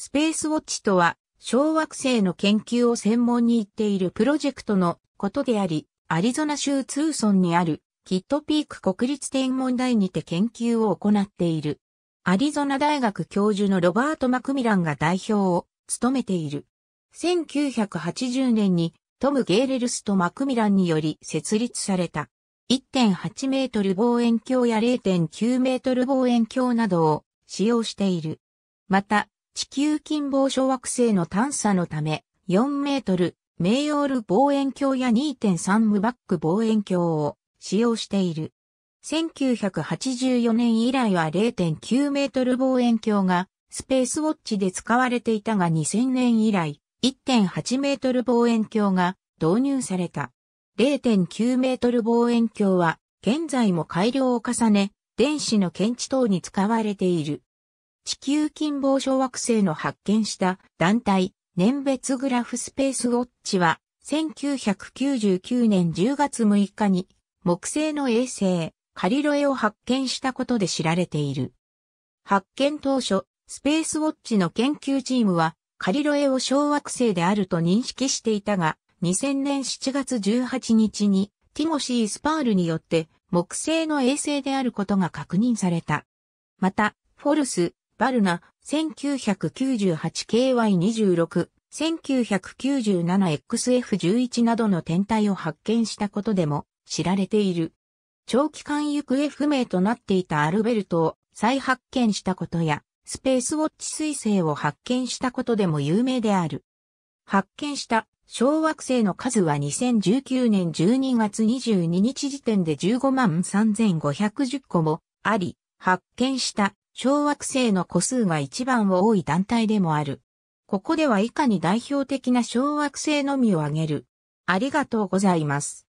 スペースウォッチとは、小惑星の研究を専門に行っているプロジェクトのことであり、アリゾナ州ツーソンにあるキットピーク国立天文台にて研究を行っている。アリゾナ大学教授のロバート・マクミランが代表を務めている。1980年にトム・ゲーレルスとマクミランにより設立された。1.8メートル望遠鏡や0.9メートル望遠鏡などを使用している。また、地球近傍小惑星の探査のため、4メートル、メイヨール望遠鏡や2.3ムバック望遠鏡を使用している。1984年以来は0.9メートル望遠鏡がスペースウォッチで使われていたが2000年以来1.8メートル望遠鏡が導入された。0.9メートル望遠鏡は現在も改良を重ね電子の検知等に使われている。地球近傍小惑星の発見した団体、年別グラフスペースウォッチは、1999年10月6日に、木星の衛星、カリロエを発見したことで知られている。発見当初、スペースウォッチの研究チームは、カリロエを小惑星であると認識していたが、2000年7月18日に、ティモシー・スパールによって、木星の衛星であることが確認された。また、フォルス、バルナ、1998KY26、1997XF11 などの天体を発見したことでも知られている。長期間行方不明となっていたアルベルトを再発見したことや、スペースウォッチ彗星を発見したことでも有名である。発見した小惑星の数は2019年12月22日時点で15万3510個もあり、発見した小惑星の個数が一番多い団体でもある。ここでは以下に代表的な小惑星のみを挙げる。ありがとうございます。